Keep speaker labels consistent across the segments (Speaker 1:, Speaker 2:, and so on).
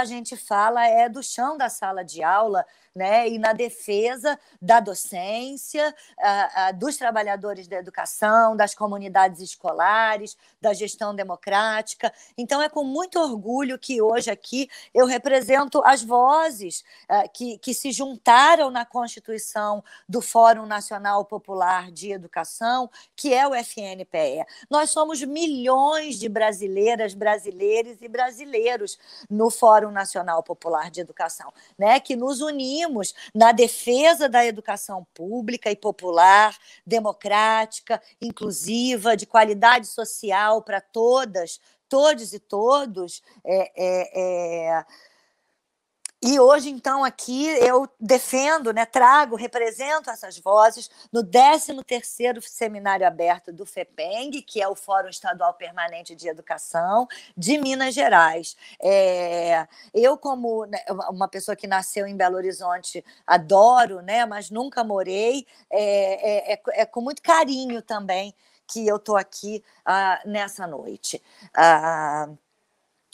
Speaker 1: a gente fala é do chão da sala de aula, né? E na defesa da docência, a, a, dos trabalhadores da educação, das comunidades escolares, da gestão democrática. Então, é com muito orgulho que hoje aqui eu represento as vozes a, que, que se juntaram na constituição do Fórum Nacional Popular de Educação, que é o FNPE. Nós somos milhões de brasileiras, brasileiros e brasileiros no Fórum Fórum Nacional Popular de Educação, né, que nos unimos na defesa da educação pública e popular, democrática, inclusiva, de qualidade social para todas, todos e todos, é, é, é e hoje, então, aqui eu defendo, né, trago, represento essas vozes no 13º Seminário Aberto do FEPENG, que é o Fórum Estadual Permanente de Educação de Minas Gerais. É, eu, como né, uma pessoa que nasceu em Belo Horizonte, adoro, né, mas nunca morei, é, é, é, é com muito carinho também que eu estou aqui ah, nessa noite. Ah,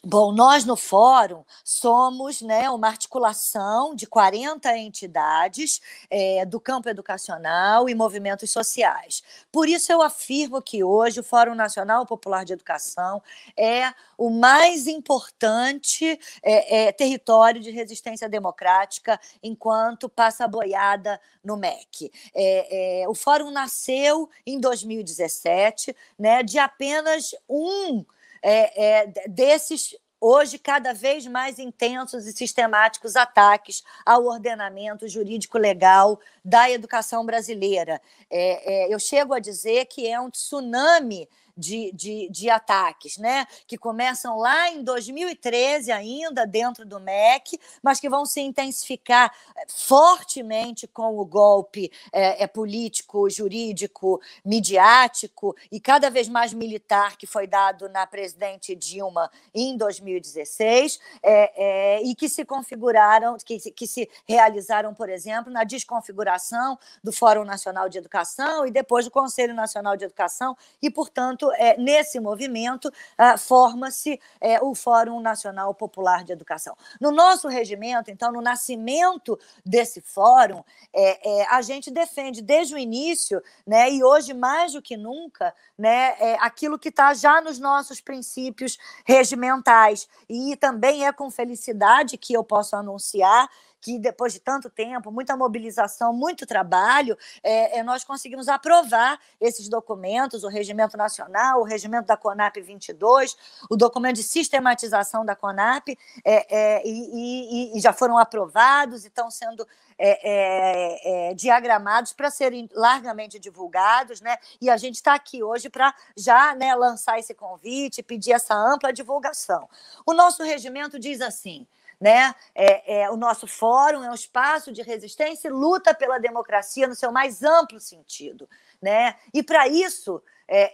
Speaker 1: Bom, nós no fórum somos né, uma articulação de 40 entidades é, do campo educacional e movimentos sociais. Por isso, eu afirmo que hoje o Fórum Nacional Popular de Educação é o mais importante é, é, território de resistência democrática enquanto passa boiada no MEC. É, é, o fórum nasceu em 2017 né, de apenas um é, é, desses hoje cada vez mais intensos e sistemáticos ataques ao ordenamento jurídico legal da educação brasileira. É, é, eu chego a dizer que é um tsunami de, de, de ataques, né? que começam lá em 2013 ainda, dentro do MEC, mas que vão se intensificar eh, fortemente com o golpe é, é político, jurídico, midiático e cada vez mais militar que foi dado na presidente Dilma em 2016 é, é, e que se configuraram, que, que se realizaram, por exemplo, na desconfiguração do Fórum Nacional de Educação e depois do Conselho Nacional de Educação e, portanto, movimento, é, nesse movimento, ah, forma-se é, o Fórum Nacional Popular de Educação. No nosso regimento, então, no nascimento desse fórum, é, é a gente defende desde o início, né, e hoje mais do que nunca, né, é, aquilo que está já nos nossos princípios regimentais. E também é com felicidade que eu posso anunciar que depois de tanto tempo, muita mobilização, muito trabalho, é, é, nós conseguimos aprovar esses documentos, o Regimento Nacional, o Regimento da CONAP 22, o documento de sistematização da CONAP, é, é e, e, e, já foram aprovados e estão sendo é, é, diagramados para serem largamente divulgados, né? E a gente está aqui hoje para já né, lançar esse convite, pedir essa ampla divulgação. O nosso regimento diz assim: né? É, é, o nosso fórum é um espaço de resistência e luta pela democracia no seu mais amplo sentido, né? E para isso é,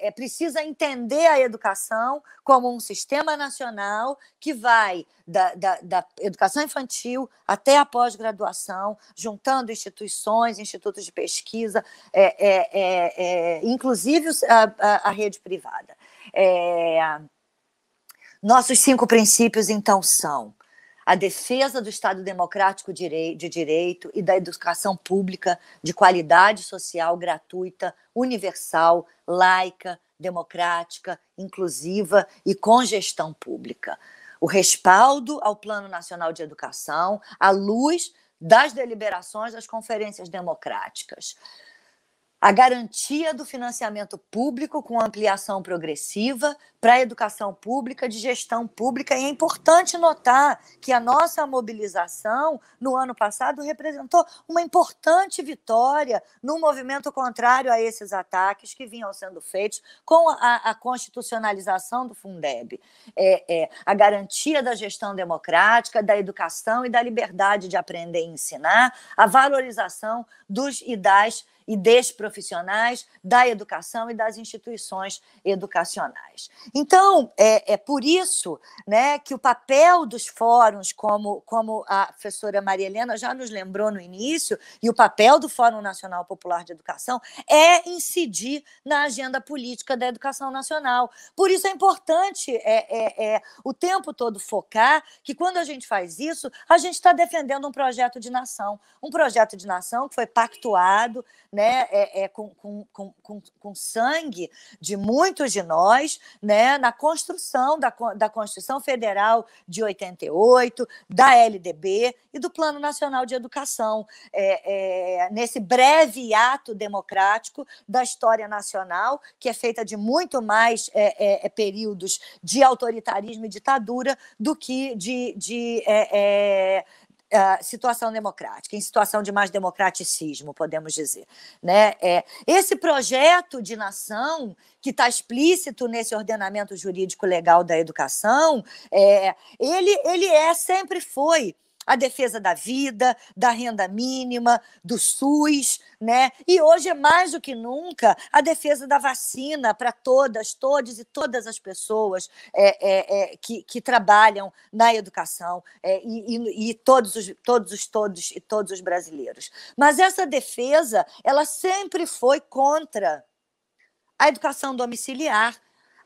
Speaker 1: é, é, é precisa entender a educação como um sistema nacional que vai da, da, da educação infantil até a pós-graduação, juntando instituições, institutos de pesquisa, é, é, é inclusive a, a, a, rede privada. Nossos cinco princípios, então, são a defesa do Estado democrático de direito e da educação pública de qualidade social gratuita, universal, laica, democrática, inclusiva e com gestão pública. O respaldo ao Plano Nacional de Educação à luz das deliberações das conferências democráticas a garantia do financiamento público com ampliação progressiva para a educação pública, de gestão pública. E é importante notar que a nossa mobilização no ano passado representou uma importante vitória no movimento contrário a esses ataques que vinham sendo feitos com a, a constitucionalização do Fundeb. É, é, a garantia da gestão democrática, da educação e da liberdade de aprender e ensinar, a valorização dos e das e dos profissionais, da educação e das instituições educacionais. Então, é, é por isso né, que o papel dos fóruns, como, como a professora Maria Helena já nos lembrou no início, e o papel do Fórum Nacional Popular de Educação, é incidir na agenda política da educação nacional. Por isso é importante é, é, é o tempo todo focar que, quando a gente faz isso, a gente está defendendo um projeto de nação, um projeto de nação que foi pactuado né, é, é, com, com, com, com sangue de muitos de nós, né, na construção da, da Constituição Federal de 88, da LDB e do Plano Nacional de Educação, é, é, nesse breve ato democrático da história nacional, que é feita de muito mais é, é, é períodos de autoritarismo e ditadura do que de, de é, uh, situação democrática, em situação de mais democraticismo, podemos dizer. Né? É, esse projeto de nação, que está explícito nesse ordenamento jurídico legal da educação, é, ele, ele é, sempre foi a defesa da vida, da renda mínima, do SUS, né? E hoje é mais do que nunca a defesa da vacina para todas, todos e todas as pessoas é, é, é, que, que trabalham na educação é, e, e, e, todos os todos os todos e todos os brasileiros. Mas essa defesa, ela sempre foi contra a educação domiciliar,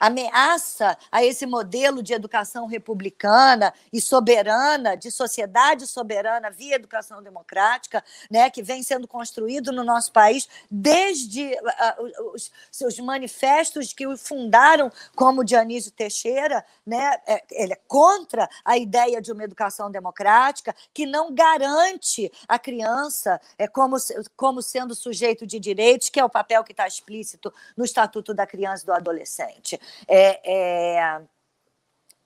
Speaker 1: ameaça a esse modelo de educação republicana e soberana, de sociedade soberana via educação democrática, né, que vem sendo construído no nosso país desde uh, os, seus manifestos que o fundaram como Dionísio Teixeira, né, é, ele é contra a ideia de uma educação democrática que não garante a criança é, como, como sendo sujeito de direitos, que é o papel que está explícito no Estatuto da Criança e do Adolescente é, é,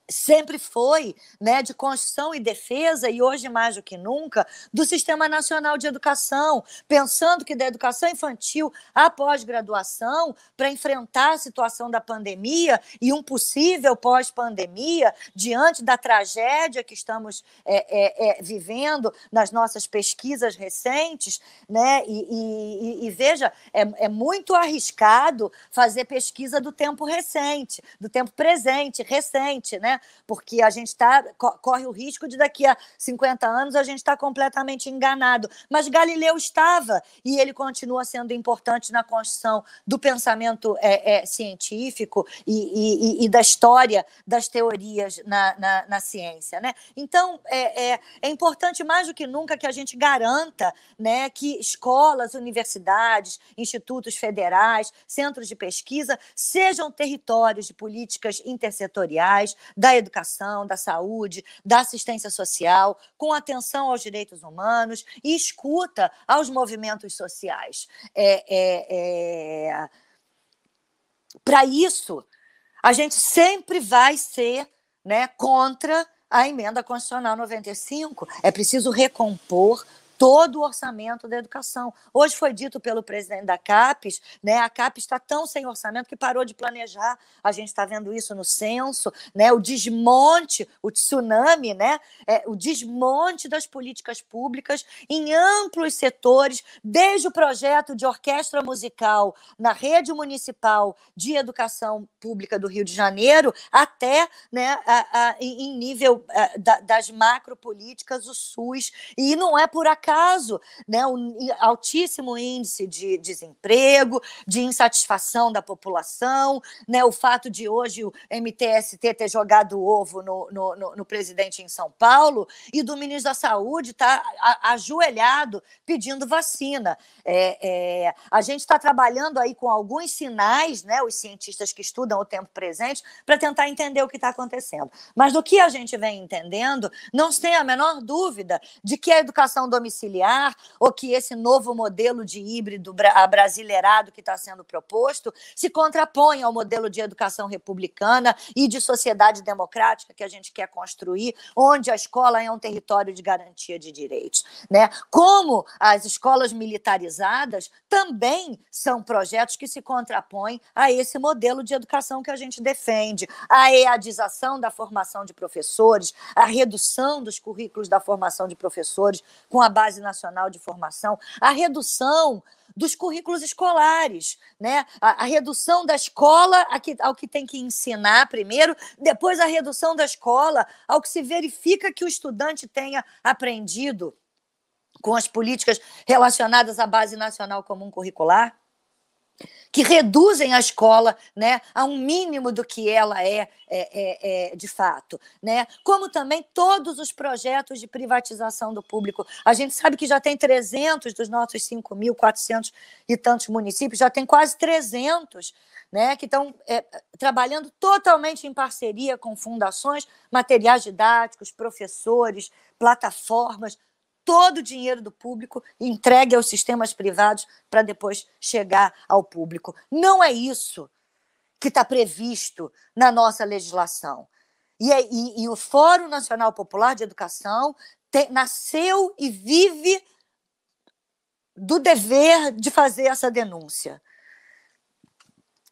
Speaker 1: sempre foi, né, de construção e defesa e hoje mais do que nunca do Sistema Nacional de Educação, pensando que da educação infantil à pós-graduação para enfrentar a situação da pandemia e um possível pós-pandemia diante da tragédia que estamos é, é, é, vivendo nas nossas pesquisas recentes, né, e, e, e veja é, é muito arriscado fazer pesquisa do tempo recente, do tempo presente, recente, né porque a gente está corre o risco de daqui a 50 anos a gente estar tá completamente enganado. Mas Galileu estava e ele continua sendo importante na construção do pensamento é, é, científico e, e, e, da história das teorias na, na, na ciência, né? Então é, é, é importante mais do que nunca que a gente garanta, né, que escolas, universidades, institutos federais, centros de pesquisa sejam territórios de políticas intersetoriais, da educação, da saúde, da assistência social, com atenção aos direitos humanos e escuta aos movimentos sociais. É, é, é... Para isso, a gente sempre vai ser né, contra a emenda constitucional 95. É preciso recompor todo o orçamento da educação. Hoje foi dito pelo presidente da CAPES, né? A CAPES está tão sem orçamento que parou de planejar. A gente está vendo isso no censo, né? O desmonte, o tsunami, né? É, o desmonte das políticas públicas em amplos setores, desde o projeto de orquestra musical na rede municipal de educação pública do Rio de Janeiro, até, né? A, a, em nível a, é, da, das macropolíticas, o SUS. E não é por acaso acaso, né, um altíssimo índice de desemprego, de insatisfação da população, né, o fato de hoje o MTST ter jogado ovo no, no, no, no presidente em São Paulo e do ministro da Saúde estar tá ajoelhado pedindo vacina. É, é, a gente está trabalhando aí com alguns sinais, né, os cientistas que estudam o tempo presente, para tentar entender o que está acontecendo. Mas do que a gente vem entendendo, não se tem a menor dúvida de que a educação domiciliar domiciliar, ou que esse novo modelo de híbrido brasileirado que está sendo proposto se contrapõe ao modelo de educação republicana e de sociedade democrática que a gente quer construir, onde a escola é um território de garantia de direitos. Né? Como as escolas militarizadas também são projetos que se contrapõem a esse modelo de educação que a gente defende, a EADização da formação de professores, a redução dos currículos da formação de professores com a base Base Nacional de Formação, a redução dos currículos escolares, né? A, a redução da escola que, ao que tem que ensinar primeiro, depois a redução da escola ao que se verifica que o estudante tenha aprendido com as políticas relacionadas à Base Nacional Comum Curricular que reduzem a escola né, a um mínimo do que ela é, é, é, é, de fato. Né? Como também todos os projetos de privatização do público. A gente sabe que já tem 300 dos nossos 5.400 e tantos municípios, já tem quase 300 né, que estão é, trabalhando totalmente em parceria com fundações, materiais didáticos, professores, plataformas, todo o dinheiro do público entregue aos sistemas privados para depois chegar ao público. Não é isso que está previsto na nossa legislação. E, é, e, e, o Fórum Nacional Popular de Educação nasceu e vive do dever de fazer essa denúncia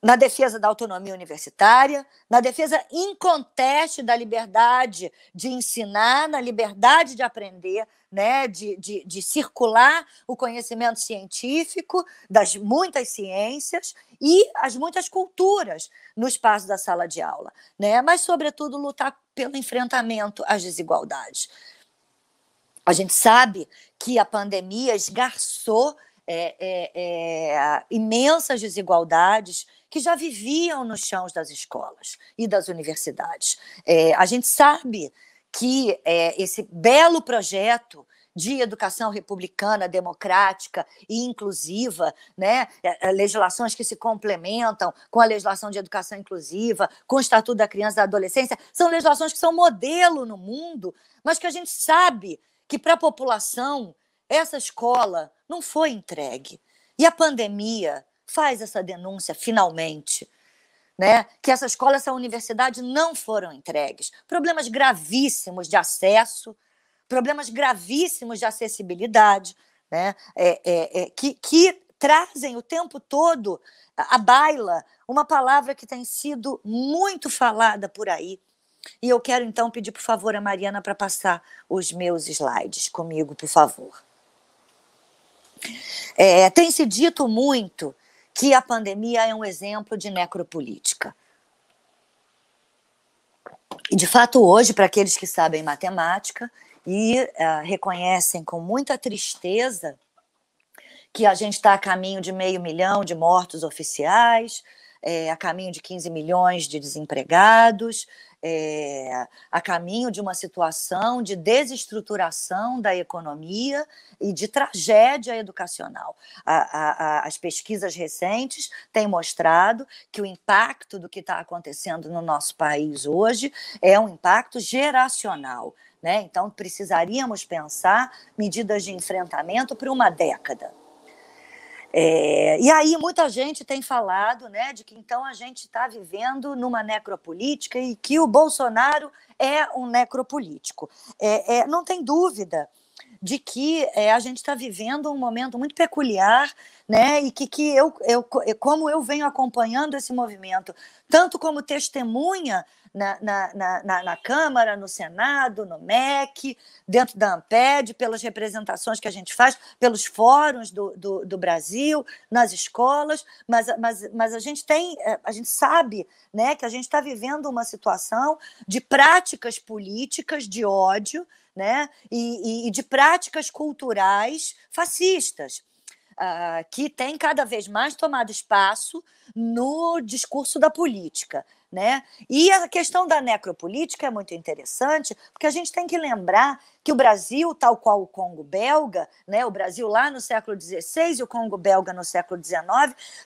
Speaker 1: na defesa da autonomia universitária, na defesa inconteste da liberdade de ensinar, na liberdade de aprender, né, de, de, de, circular o conhecimento científico das muitas ciências e as muitas culturas no espaço da sala de aula, né, mas, sobretudo, lutar pelo enfrentamento às desigualdades. A gente sabe que a pandemia esgarçou é, é, é, imensas desigualdades que já viviam nos chãos das escolas e das universidades. É, a gente sabe que é, esse belo projeto de educação republicana, democrática e inclusiva, né? É, é, legislações que se complementam com a legislação de educação inclusiva, com o Estatuto da Criança e da Adolescência, são legislações que são modelo no mundo, mas que a gente sabe que para a população essa escola não foi entregue. E a pandemia faz essa denúncia finalmente. Né, que essa escola, essa universidade não foram entregues. Problemas gravíssimos de acesso, problemas gravíssimos de acessibilidade, né, é, é, é, que, que trazem o tempo todo a baila, uma palavra que tem sido muito falada por aí. E eu quero então pedir, por favor, a Mariana para passar os meus slides comigo, por favor. É, tem se dito muito que a pandemia é um exemplo de necropolítica. E, de fato, hoje, para aqueles que sabem matemática e uh, reconhecem com muita tristeza que a gente está a caminho de meio milhão de mortos oficiais, é, a caminho de 15 milhões de desempregados, é, a caminho de uma situação de desestruturação da economia e de tragédia educacional. A, a, a, as pesquisas recentes têm mostrado que o impacto do que está acontecendo no nosso país hoje é um impacto geracional. Né? Então, precisaríamos pensar medidas de enfrentamento para uma década. É, e aí muita gente tem falado né, de que então a gente está vivendo numa necropolítica e que o Bolsonaro é um necropolítico. É, é, não tem dúvida de que é, a gente está vivendo um momento muito peculiar, né? E que, que eu, eu, como eu venho acompanhando esse movimento, tanto como testemunha na, na, na, na, Câmara, no Senado, no MEC, dentro da Amped, pelas representações que a gente faz, pelos fóruns do, do, do, Brasil, nas escolas, mas, mas, mas a gente tem, eh, a gente sabe né, que a gente está vivendo uma situação de práticas políticas de ódio né? e, e, e de práticas culturais fascistas. Uh, que tem cada vez mais tomado espaço no discurso da política. Né? E a questão da necropolítica é muito interessante, porque a gente tem que lembrar que o Brasil, tal qual o Congo belga, né, o Brasil lá no século XVI e o Congo belga no século XIX,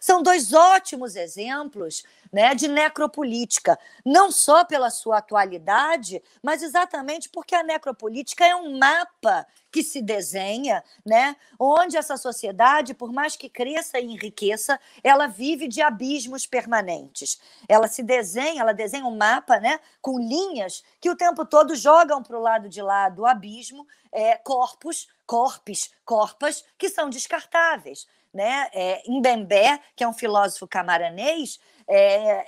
Speaker 1: são dois ótimos exemplos né, de necropolítica, não só pela sua atualidade, mas exatamente porque a necropolítica é um mapa que se desenha, né, onde essa sociedade, por mais que cresça e enriqueça, ela vive de abismos permanentes. Ela se desenha desenha, ela desenha um mapa né, com linhas que o tempo todo jogam para o lado de lá do abismo é, corpos, corpes, corpas que são descartáveis. Né? É, Mbembe, que é um filósofo camaranês, é,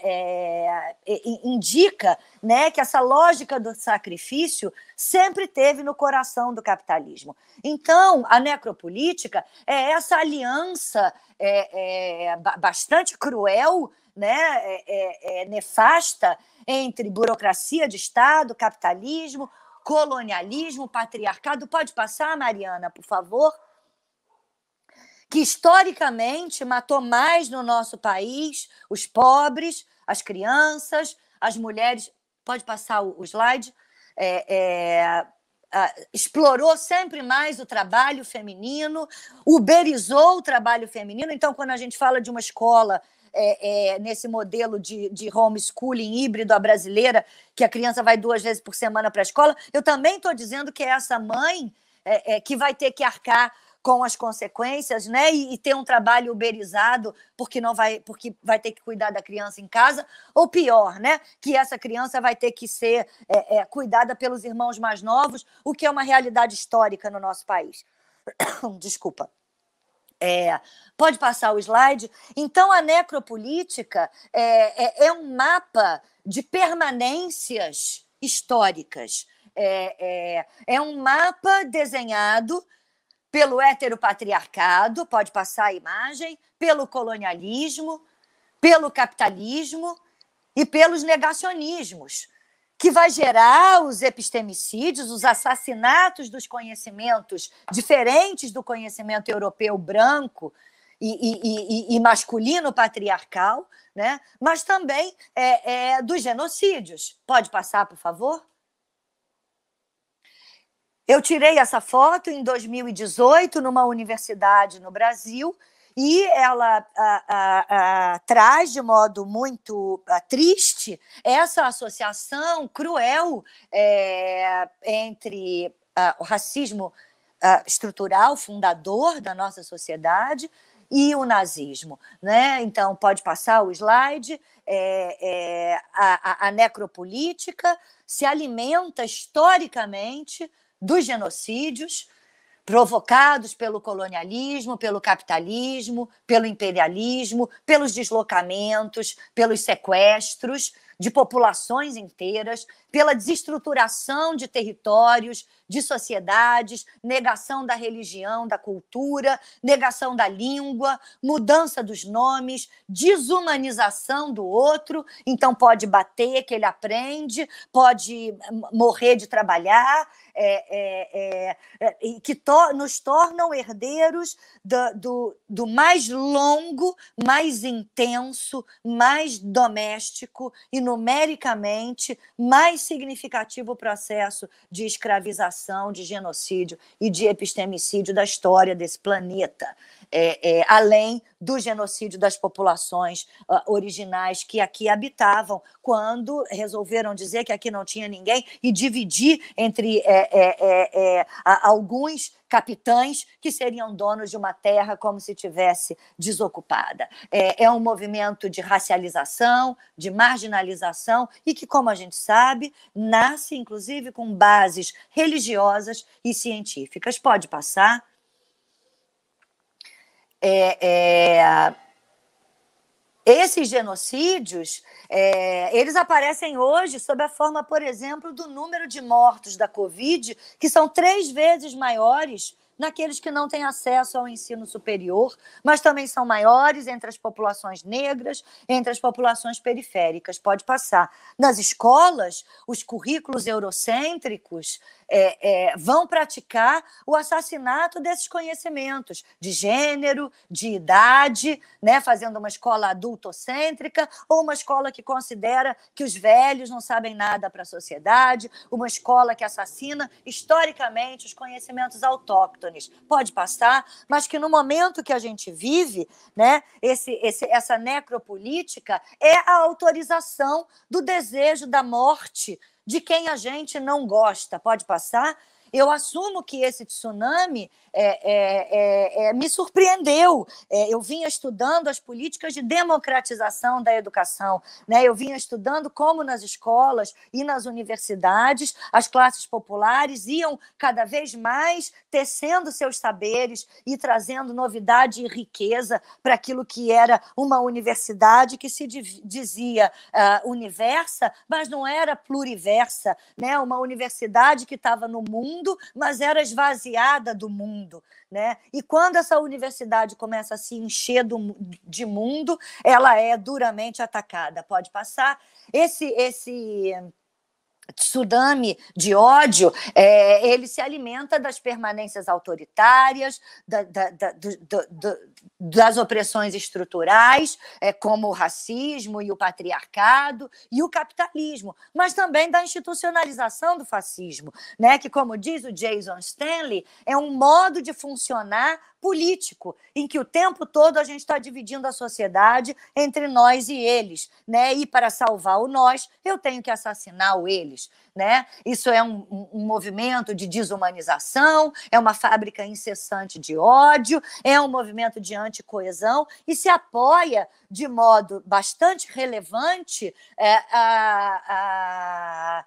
Speaker 1: é, é indica né, que essa lógica do sacrifício sempre teve no coração do capitalismo. Então, a necropolítica é essa aliança é, é bastante cruel né, é, é, é, nefasta entre burocracia de Estado, capitalismo, colonialismo, patriarcado. Pode passar, Mariana, por favor? Que historicamente matou mais no nosso país os pobres, as crianças, as mulheres. Pode passar o slide? É, é explorou sempre mais o trabalho feminino, uberizou o trabalho feminino. Então, quando a gente fala de uma escola é, é, nesse modelo de, de homeschooling híbrido à brasileira, que a criança vai duas vezes por semana para a escola, eu também estou dizendo que é essa mãe é, é, que vai ter que arcar com as consequências, né? E, e, ter um trabalho uberizado, porque não vai, porque vai ter que cuidar da criança em casa, ou pior, né? Que essa criança vai ter que ser é, é, cuidada pelos irmãos mais novos, o que é uma realidade histórica no nosso país. Desculpa. É, pode passar o slide. Então, a necropolítica é, é, é um mapa de permanências históricas. É, é, é um mapa desenhado pelo heteropatriarcado, pode passar a imagem, pelo colonialismo, pelo capitalismo e pelos negacionismos que vai gerar os epistemicídios, os assassinatos dos conhecimentos diferentes do conhecimento europeu branco e, e, e, e masculino patriarcal, né? mas também é, é, dos genocídios. Pode passar, por favor? Eu tirei essa foto em 2018 numa universidade no Brasil e ela a, a, a, traz de modo muito ah, triste essa associação cruel é, entre ah, o racismo ah, estrutural fundador da nossa sociedade e o nazismo. Né? Então, pode passar o slide. É, é, a, a, necropolítica se alimenta historicamente dos genocídios, provocados pelo colonialismo, pelo capitalismo, pelo imperialismo, pelos deslocamentos, pelos sequestros, de populações inteiras, pela desestruturação de territórios, de sociedades, negação da religião, da cultura, negação da língua, mudança dos nomes, desumanização do outro. Então, pode bater, que ele aprende, pode eh, morrer de trabalhar, é, é, é, que to nos tornam herdeiros do, do, do mais longo, mais intenso, mais doméstico e no numericamente mais significativo processo de escravização, de genocídio e de epistemicídio da história desse planeta é, é, além do genocídio das populações uh, originais que aqui habitavam, quando resolveram dizer que aqui não tinha ninguém e dividir entre é, é, é, é, a, alguns capitães que seriam donos de uma terra como se tivesse desocupada. É, é, um movimento de racialização, de marginalização e que, como a gente sabe, nasce inclusive com bases religiosas e científicas. Pode passar é, é, esses genocídios, é, eles aparecem hoje sob a forma, por exemplo, do número de mortos da Covid, que são três vezes maiores naqueles que não têm acesso ao ensino superior, mas também são maiores entre as populações negras, entre as populações periféricas. Pode passar. Nas escolas, os currículos eurocêntricos é, é, vão praticar o assassinato desses conhecimentos de gênero, de idade, né, fazendo uma escola adultocêntrica ou uma escola que considera que os velhos não sabem nada para a sociedade, uma escola que assassina historicamente os conhecimentos autóctones. Pode passar, mas que no momento que a gente vive, né, esse, esse, essa necropolítica é a autorização do desejo da morte de quem a gente não gosta. Pode passar? Eu assumo que esse tsunami é é, é, é, me surpreendeu. É, eu vinha estudando as políticas de democratização da educação, né? eu vinha estudando como nas escolas e nas universidades as classes populares iam cada vez mais tecendo seus saberes e trazendo novidade e riqueza para aquilo que era uma universidade que se dizia uh, universa, mas não era pluriversa, né? uma universidade que estava no mundo, mas era esvaziada do mundo mundo, né? E quando essa universidade começa a se encher do, de mundo, ela é duramente atacada. Pode passar. Esse esse tsunami de ódio, é, ele se alimenta das permanências autoritárias, da, da, da, do, do, das opressões estruturais, é, como o racismo e o patriarcado e o capitalismo, mas também da institucionalização do fascismo, né? que, como diz o Jason Stanley, é um modo de funcionar político, em que o tempo todo a gente está dividindo a sociedade entre nós e eles. Né? E para salvar o nós, eu tenho que assassinar o eles né? Isso é um, um movimento de desumanização, é uma fábrica incessante de ódio, é um movimento de anticoesão e se apoia de modo bastante relevante é, a, a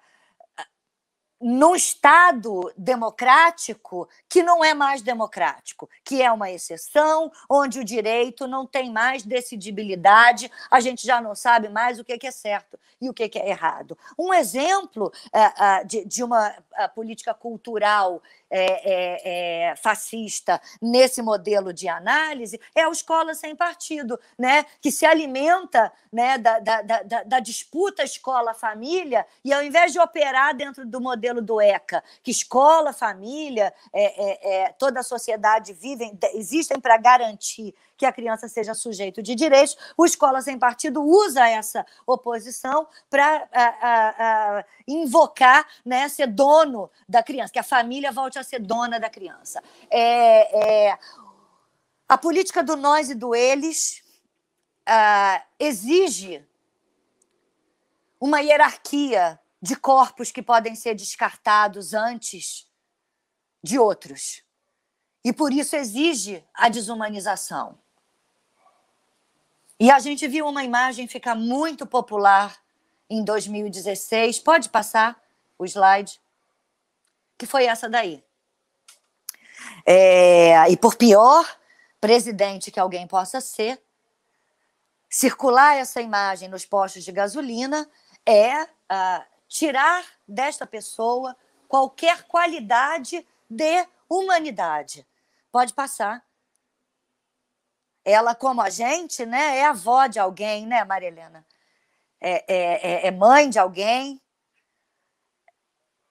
Speaker 1: num Estado democrático que não é mais democrático, que é uma exceção, onde o direito não tem mais decidibilidade, a gente já não sabe mais o que é certo e o que é errado. Um exemplo eh, eh, de uma eh, política cultural é, é, é, fascista nesse modelo de análise é a escola sem partido, né? que se alimenta né, da, da, da, da disputa escola-família e, ao invés de operar dentro do modelo do ECA, que escola, família, é, é, toda a sociedade vivem, existem para garantir que a criança seja sujeito de direitos. O Escola Sem Partido usa essa oposição para invocar né, ser dono da criança, que a família volte a ser dona da criança. É, é, a política do nós e do eles ah, exige uma hierarquia de corpos que podem ser descartados antes de outros. E por isso exige a desumanização. E a gente viu uma imagem ficar muito popular em 2016. Pode passar o slide? Que foi essa daí. É, e por pior presidente que alguém possa ser, circular essa imagem nos postos de gasolina é ah, tirar desta pessoa qualquer qualidade de humanidade. Pode passar ela, como a gente, né, é avó de alguém, né, Marilena? É, é, é, é mãe de alguém.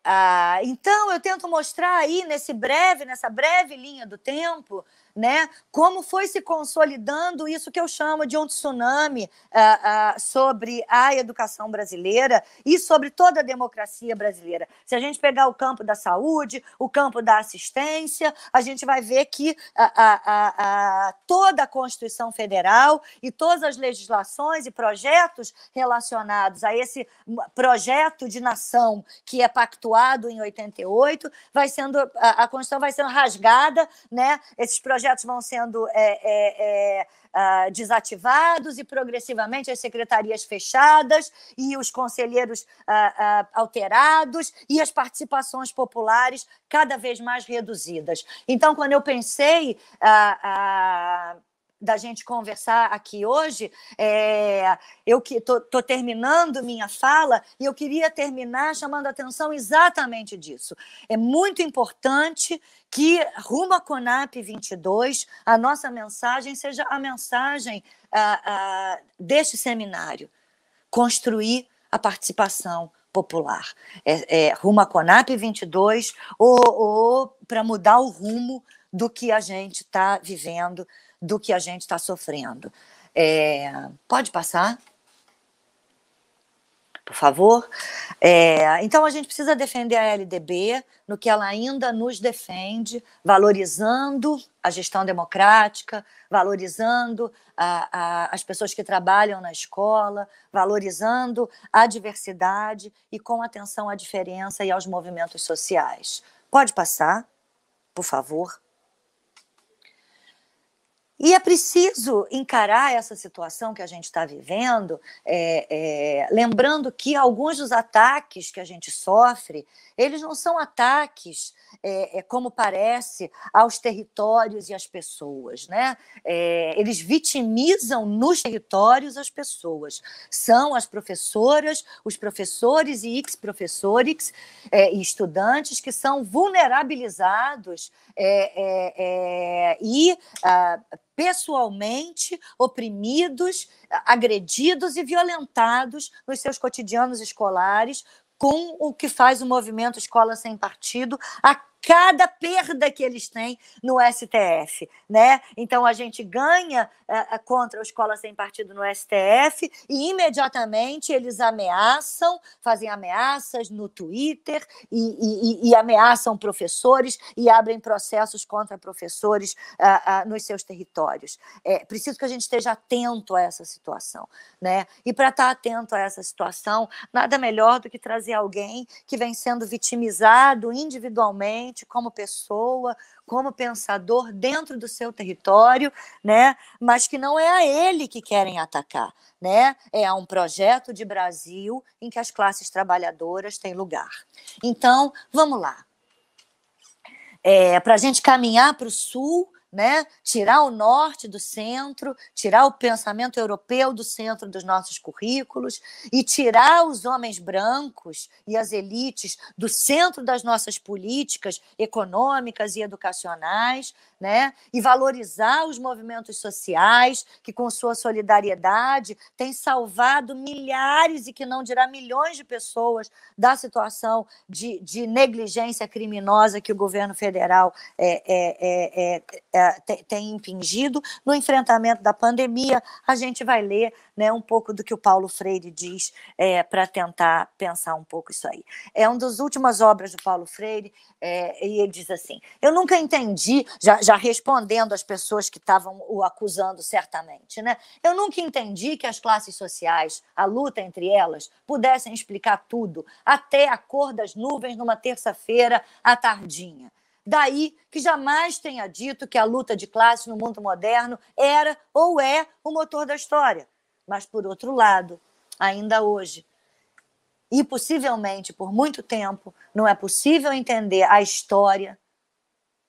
Speaker 1: Ah, então, eu tento mostrar aí nesse breve, nessa breve linha do tempo, né? Como foi se consolidando isso que eu chamo de um tsunami uh, uh, sobre a educação brasileira e sobre toda a democracia brasileira. Se a gente pegar o campo da saúde, o campo da assistência, a gente vai ver que uh, toda a Constituição Federal e todas as legislações e projetos relacionados a esse hum, projeto de nação que é pactuado em 88 vai sendo a, a Constituição vai sendo rasgada, né? Esses projetos projetos vão sendo é, é, é ah, desativados e progressivamente as secretarias fechadas e os conselheiros ah, ah, alterados e as participações populares cada vez mais reduzidas. Então, quando eu pensei. Uh, da gente conversar aqui hoje, é, eu que estou terminando minha fala e eu queria terminar chamando a atenção exatamente disso. É muito importante que, rumo à CONAP 22, a nossa mensagem seja a mensagem deste seminário: construir a participação popular. É, é, rumo à CONAP 22 ou, ou para mudar o rumo do que a gente está vivendo do que a gente está sofrendo. É, pode passar? Por favor. É, então, a gente precisa defender a LDB no que ela ainda nos defende, valorizando a gestão democrática, valorizando a, a, as pessoas que trabalham na escola, valorizando a diversidade e com atenção à diferença e aos movimentos sociais. Pode passar, por favor. E é preciso encarar essa situação que a gente está vivendo, é, é, lembrando que alguns dos ataques que a gente sofre, eles não são ataques, é, é como parece, aos territórios e às pessoas. Né? É, eles vitimizam nos territórios as pessoas. São as professoras, os professores e ex-professores é, e estudantes que são vulnerabilizados e. Ah, pessoalmente oprimidos, agredidos e violentados nos seus cotidianos escolares com o que faz o movimento Escola Sem Partido, a cada perda que eles têm no STF, né? Então a gente ganha é, é, contra o Escola Sem Partido no STF e imediatamente eles ameaçam, fazem ameaças no Twitter e, e, e ameaçam professores e abrem processos contra professores é, nos seus territórios. É preciso que a gente esteja atento a essa situação, né? E para estar tá atento a essa situação, nada melhor do que trazer alguém que vem sendo vitimizado individualmente como pessoa, como pensador dentro do seu território, né? Mas que não é a ele que querem atacar, né? É a um projeto de Brasil em que as classes trabalhadoras têm lugar. Então, vamos lá. É, para a gente caminhar para o sul, né? tirar o norte do centro, tirar o pensamento europeu do centro dos nossos currículos e tirar os homens brancos e as elites do centro das nossas políticas econômicas e educacionais né? E valorizar os movimentos sociais que, com sua solidariedade, têm salvado milhares e que não dirá milhões de pessoas da situação de, de negligência criminosa que o governo federal é, é, é, é, é tem impingido no enfrentamento da pandemia. A gente vai ler né, um pouco do que o Paulo Freire diz é, para tentar pensar um pouco isso aí. É uma das últimas obras do Paulo Freire é, e ele diz assim: eu nunca entendi, já, já respondendo às pessoas que estavam o acusando certamente, né? Eu nunca entendi que as classes sociais, a luta entre elas, pudessem explicar tudo, até a cor das nuvens numa terça-feira à tardinha. Daí que jamais tenha dito que a luta de classes no mundo moderno era ou é o motor da história. Mas, por outro lado, ainda hoje, e possivelmente por muito tempo, não é possível entender a história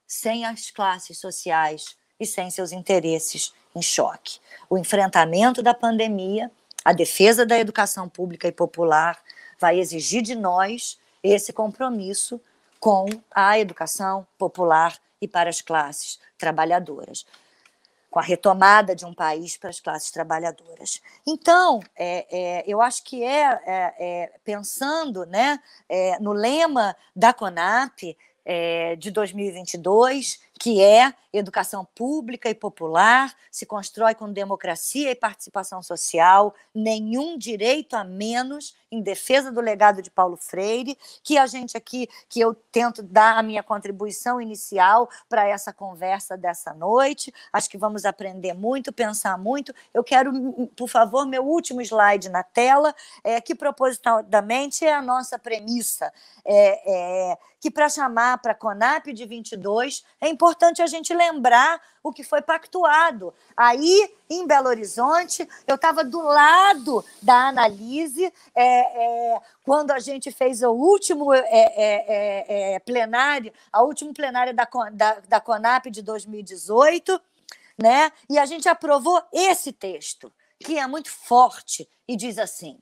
Speaker 1: sem as classes sociais e sem seus interesses em choque. O enfrentamento da pandemia, a defesa da educação pública e popular vai exigir de nós esse compromisso com a educação popular e para as classes trabalhadoras com a retomada de um país para as classes trabalhadoras. Então, é, é, eu acho que é, é, é pensando né, é, no lema da CONAP é, de 2022, que é educação pública e popular, se constrói com democracia e participação social, nenhum direito a menos em defesa do legado de Paulo Freire, que a gente aqui, que eu tento dar a minha contribuição inicial para essa conversa dessa noite. Acho que vamos aprender muito, pensar muito. Eu quero, por favor, meu último slide na tela, é, que propositalmente é a nossa premissa, é, é que para chamar para a CONAP de 22 é importante importante a gente lembrar o que foi pactuado. Aí, em Belo Horizonte, eu estava do lado da Analise é, é, quando a gente fez o último é, é, é, é plenário, a última plenária da, da, da CONAP de 2018, né? e a gente aprovou esse texto, que é muito forte e diz assim.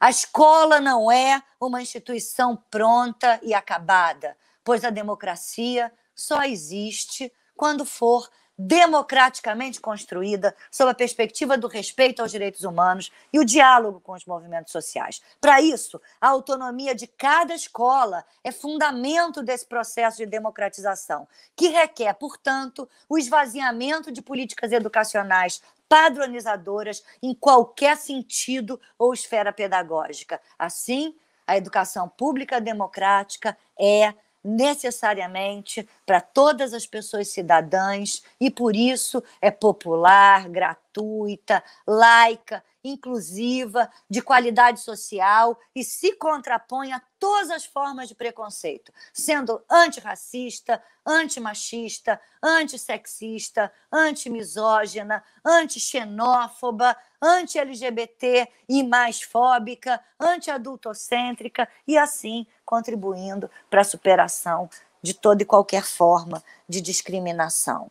Speaker 1: A escola não é uma instituição pronta e acabada, pois a democracia só existe quando for democraticamente construída sob a perspectiva do respeito aos direitos humanos e o diálogo com os movimentos sociais. Para isso, a autonomia de cada escola é fundamento desse processo de democratização, que requer, portanto, o esvaziamento de políticas educacionais padronizadoras em qualquer sentido ou esfera pedagógica. Assim, a educação pública democrática é necessariamente para todas as pessoas cidadãs e por isso é popular, gratuita, laica, inclusiva, de qualidade social e se contrapõe a todas as formas de preconceito, sendo antirracista, antimachista, antissexista, antimisógena, antixenófoba, anti-LGBT e mais fóbica, anti-adultocêntrica e assim contribuindo para a superação de toda e qualquer forma de discriminação.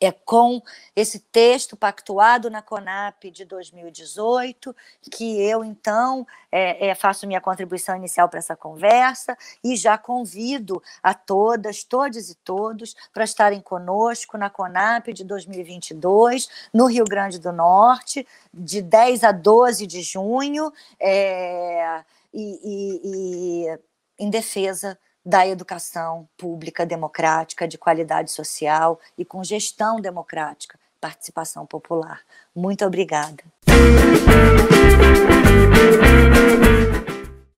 Speaker 1: É com esse texto pactuado na CONAP de 2018 que eu, então, é, é, faço minha contribuição inicial para essa conversa e já convido a todas, todos e todos para estarem conosco na CONAP de 2022, no Rio Grande do Norte, de 10 a 12 de junho. É, e, e, e em defesa da educação pública democrática, de qualidade social e com gestão democrática, participação popular. Muito obrigada.